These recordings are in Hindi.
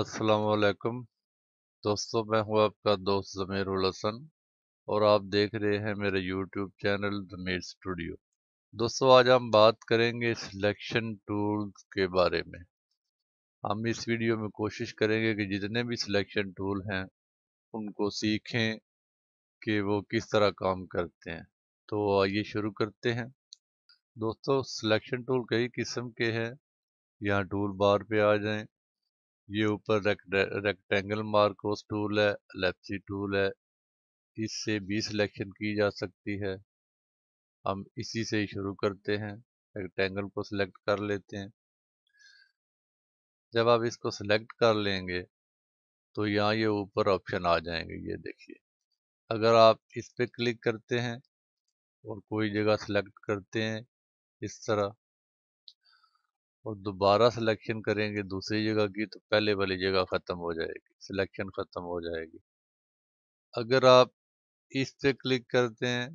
असलकम दोस्तों मैं हूं आपका दोस्त जमीर हसन और आप देख रहे हैं मेरे यूट्यूब चैनल ज़मीर स्टूडियो दोस्तों आज हम बात करेंगे सिलेक्शन टूल्स के बारे में हम इस वीडियो में कोशिश करेंगे कि जितने भी सिलेक्शन टूल हैं उनको सीखें कि वो किस तरह काम करते हैं तो आइए शुरू करते हैं दोस्तों सिलेक्शन टूल कई किस्म के हैं यहाँ टूल बार पे आ जाएं ये ऊपर रेक्टेंगल मार्कोस टूल है लेप्सी टूल है इससे भी सिलेक्शन की जा सकती है हम इसी से ही शुरू करते हैं रेक्टेंगल को सिलेक्ट कर लेते हैं जब आप इसको सिलेक्ट कर लेंगे तो यहाँ ये ऊपर ऑप्शन आ जाएंगे ये देखिए अगर आप इस पर क्लिक करते हैं और कोई जगह सेलेक्ट करते हैं इस तरह और दोबारा सिलेक्शन करेंगे दूसरी जगह की तो पहले वाली जगह ख़त्म हो जाएगी सिलेक्शन ख़त्म हो जाएगी अगर आप इस पर क्लिक करते हैं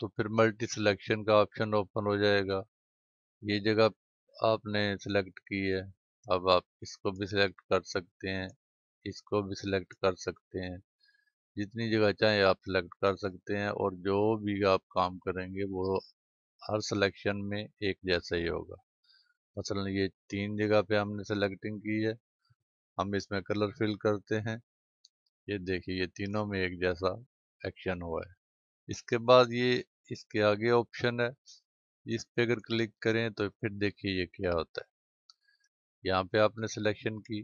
तो फिर मल्टी सिलेक्शन का ऑप्शन ओपन हो जाएगा ये जगह आपने सिलेक्ट की है अब आप इसको भी सिलेक्ट कर सकते हैं इसको भी सिलेक्ट कर सकते हैं जितनी जगह चाहे आप सिलेक्ट कर सकते हैं और जो भी आप काम करेंगे वो हर सिलेक्शन में एक जैसा ही होगा मसलन ये तीन जगह पे हमने सेलेक्टिंग की है हम इसमें कलर फिल करते हैं ये देखिए ये तीनों में एक जैसा एक्शन हुआ है इसके बाद ये इसके आगे ऑप्शन है इस पे अगर क्लिक करें तो फिर देखिए ये क्या होता है यहाँ पे आपने सिलेक्शन की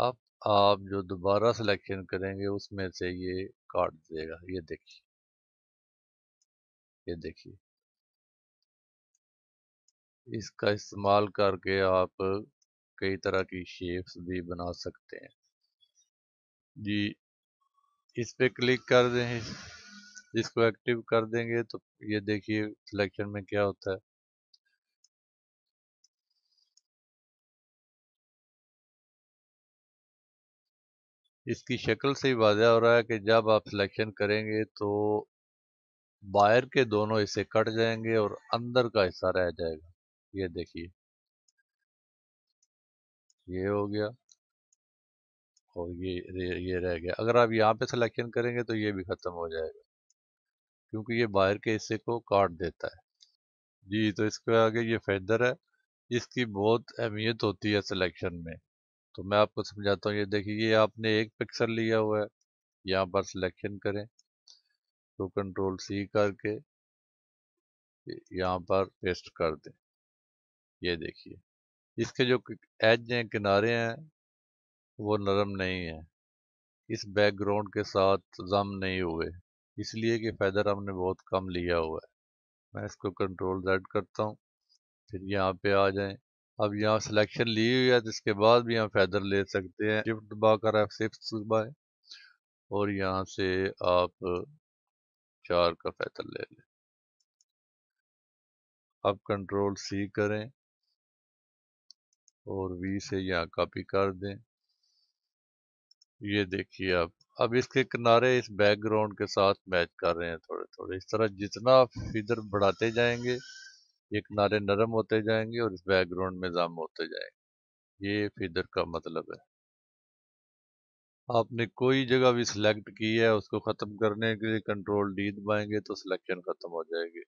अब आप जो दोबारा सिलेक्शन करेंगे उसमें से ये काट देगा ये देखिए ये देखिए इसका इस्तेमाल करके आप कई तरह की शेप्स भी बना सकते हैं जी इस पे क्लिक कर दें इसको एक्टिव कर देंगे तो ये देखिए सिलेक्शन में क्या होता है इसकी शक्ल से ही वाजह हो रहा है कि जब आप सिलेक्शन करेंगे तो बाहर के दोनों हिस्से कट जाएंगे और अंदर का हिस्सा रह जाएगा ये देखिए ये हो गया और ये ये रह गया अगर आप यहाँ पे सिलेक्शन करेंगे तो ये भी ख़त्म हो जाएगा क्योंकि ये बाहर के हिस्से को काट देता है जी तो इसके आगे ये फेदर है इसकी बहुत अहमियत होती है सिलेक्शन में तो मैं आपको समझाता हूँ ये देखिए ये आपने एक पिक्सल लिया हुआ है यहाँ पर सिलेक्शन करें तो कंट्रोल सी करके यहाँ पर पेस्ट कर दें ये देखिए इसके जो एज हैं किनारे हैं वो नरम नहीं है इस बैकग्राउंड के साथ जम नहीं हुए इसलिए कि फैदर हमने बहुत कम लिया हुआ है मैं इसको कंट्रोल जेड करता हूँ फिर यहाँ पे आ जाएं अब यहाँ सिलेक्शन ली हुई है तो इसके बाद भी हम फैदर ले सकते हैं शिफ्ट दबा कर सिक्स और यहाँ से आप चार का फैदर ले लें अब कंट्रोल सी करें और वी से यहाँ कॉपी कर दें ये देखिए आप अब इसके किनारे इस बैकग्राउंड के साथ मैच कर रहे हैं थोड़े थोड़े इस तरह जितना फिदर बढ़ाते जाएंगे ये किनारे नरम होते जाएंगे और इस बैकग्राउंड में जाम होते जाएंगे ये फिदर का मतलब है आपने कोई जगह भी सिलेक्ट की है उसको ख़त्म करने के लिए कंट्रोल डी दबाएंगे तो सिलेक्शन ख़त्म हो जाएगी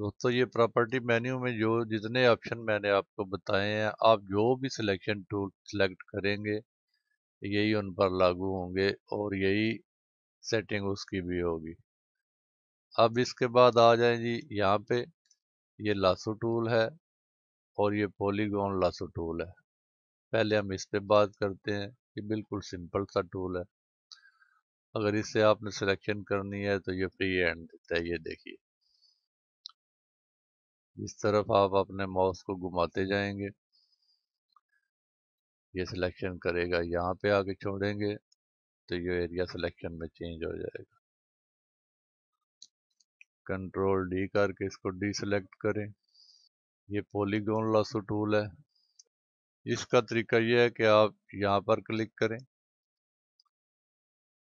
दोस्तों ये प्रॉपर्टी मेन्यू में जो जितने ऑप्शन मैंने आपको बताए हैं आप जो भी सिलेक्शन टूल सेलेक्ट करेंगे यही उन पर लागू होंगे और यही सेटिंग उसकी भी होगी अब इसके बाद आ जाए जी यहाँ पे ये लासो टूल है और ये पॉलीगॉन लासो टूल है पहले हम इस पर बात करते हैं ये बिल्कुल सिंपल सा टूल है अगर इससे आपने सिलेक्शन करनी है तो ये फ्री हैंड देता है ये देखिए इस तरफ आप अपने माउस को घुमाते जाएंगे ये सिलेक्शन करेगा यहाँ पे आके छोड़ेंगे तो ये एरिया सिलेक्शन में चेंज हो जाएगा कंट्रोल डी करके इसको डी सेलेक्ट करें ये पॉलीगोन लासो टूल है इसका तरीका यह है कि आप यहाँ पर क्लिक करें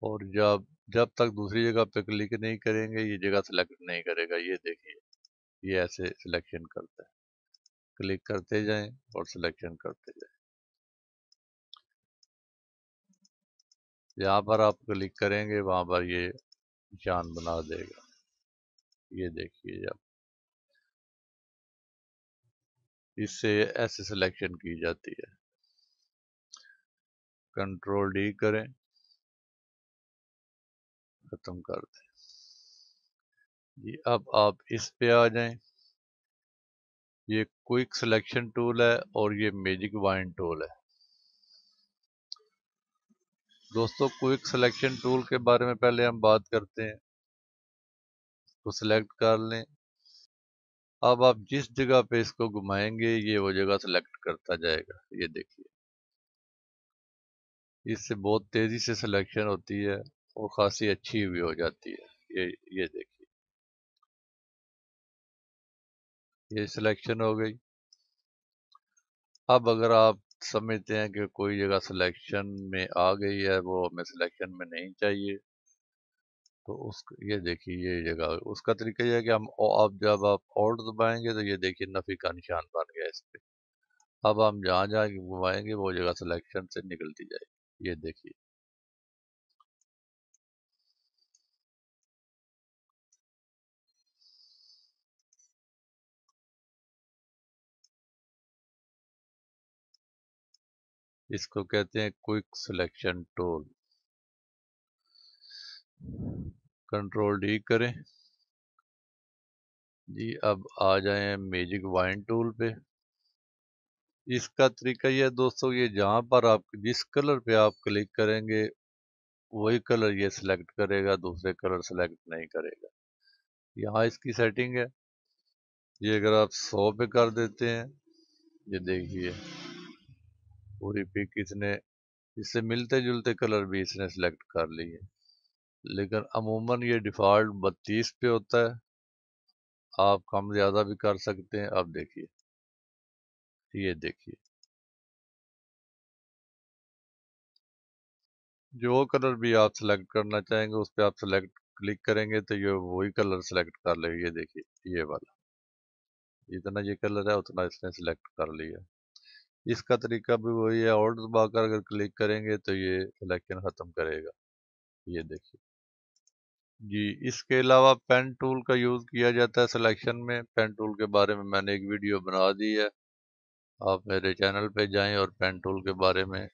और जब जब तक दूसरी जगह पे क्लिक नहीं करेंगे ये जगह सेलेक्ट नहीं करेगा ये देखिए ये ऐसे सिलेक्शन करते हैं क्लिक करते जाएं और सिलेक्शन करते जाएं जहाँ पर आप क्लिक करेंगे वहाँ पर ये निशान बना देगा ये देखिए आप इससे ऐसे सिलेक्शन की जाती है कंट्रोल डी करें खत्म कर दें ये अब आप इस पे आ जाएं ये क्विक सिलेक्शन टूल है और ये मैजिक वाइन टूल है दोस्तों क्विक सिलेक्शन टूल के बारे में पहले हम बात करते हैं इसको सिलेक्ट कर लें अब आप जिस जगह पे इसको घुमाएंगे ये वो जगह सेलेक्ट करता जाएगा ये देखिए इससे बहुत तेज़ी से सिलेक्शन होती है और ख़ासी अच्छी भी हो जाती है ये ये देखिए ये सिलेक्शन हो गई अब अगर आप समझते हैं कि कोई जगह सिलेक्शन में आ गई है वो हमें सिलेक्शन में नहीं चाहिए तो उस ये देखिए ये जगह उसका तरीका यह है कि हम आप जब आप और दबाएंगे तो ये देखिए नफ़ी का निशान बन गया इस पर अब हम जहाँ जहाँ घुमाएंगे वो जगह सिलेक्शन से निकलती जाएगी ये देखिए इसको कहते हैं quick selection tool control D करें जी अब आ जाए मैजिक वाइन टूल पे इसका तरीका यह दोस्तों ये जहां पर आप जिस कलर पे आप क्लिक करेंगे वही कलर ये सिलेक्ट करेगा दूसरे कलर सेलेक्ट नहीं करेगा यहाँ इसकी सेटिंग है ये अगर आप सौ पे कर देते हैं ये देखिए पूरी पिक इसने इससे मिलते जुलते कलर भी इसने सेलेक्ट कर लिए लेकिन अमूमन ये डिफ़ॉल्ट बत्तीस पे होता है आप कम ज़्यादा भी कर सकते हैं आप देखिए ये देखिए जो कलर भी आप सेलेक्ट करना चाहेंगे उस पर आप सेलेक्ट क्लिक करेंगे तो ये वही कलर सेलेक्ट कर ले ये देखिए ये वाला जितना ये कलर है उतना इसने सेलेक्ट कर लिया इसका तरीका भी वही है और दबाकर अगर क्लिक करेंगे तो ये सिलेक्शन ख़त्म करेगा ये देखिए जी इसके अलावा पेन टूल का यूज़ किया जाता है सिलेक्शन में पेन टूल के बारे में मैंने एक वीडियो बना दी है आप मेरे चैनल पे जाएं और पेन टूल के बारे में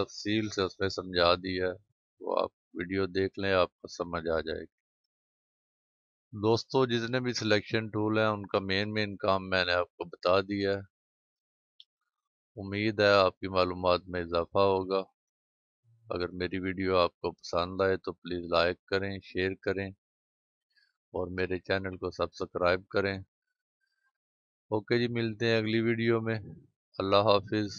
तफसील से उसमें समझा दिया है वो तो आप वीडियो देख लें आपको समझ आ जाएगी दोस्तों जितने भी सिलेक्शन टूल हैं उनका मेन मेन काम मैंने आपको बता दिया है उम्मीद है आपकी मालूम में इजाफा होगा अगर मेरी वीडियो आपको पसंद आए तो प्लीज़ लाइक करें शेयर करें और मेरे चैनल को सब्सक्राइब करें ओके जी मिलते हैं अगली वीडियो में अल्लाह हाफिज़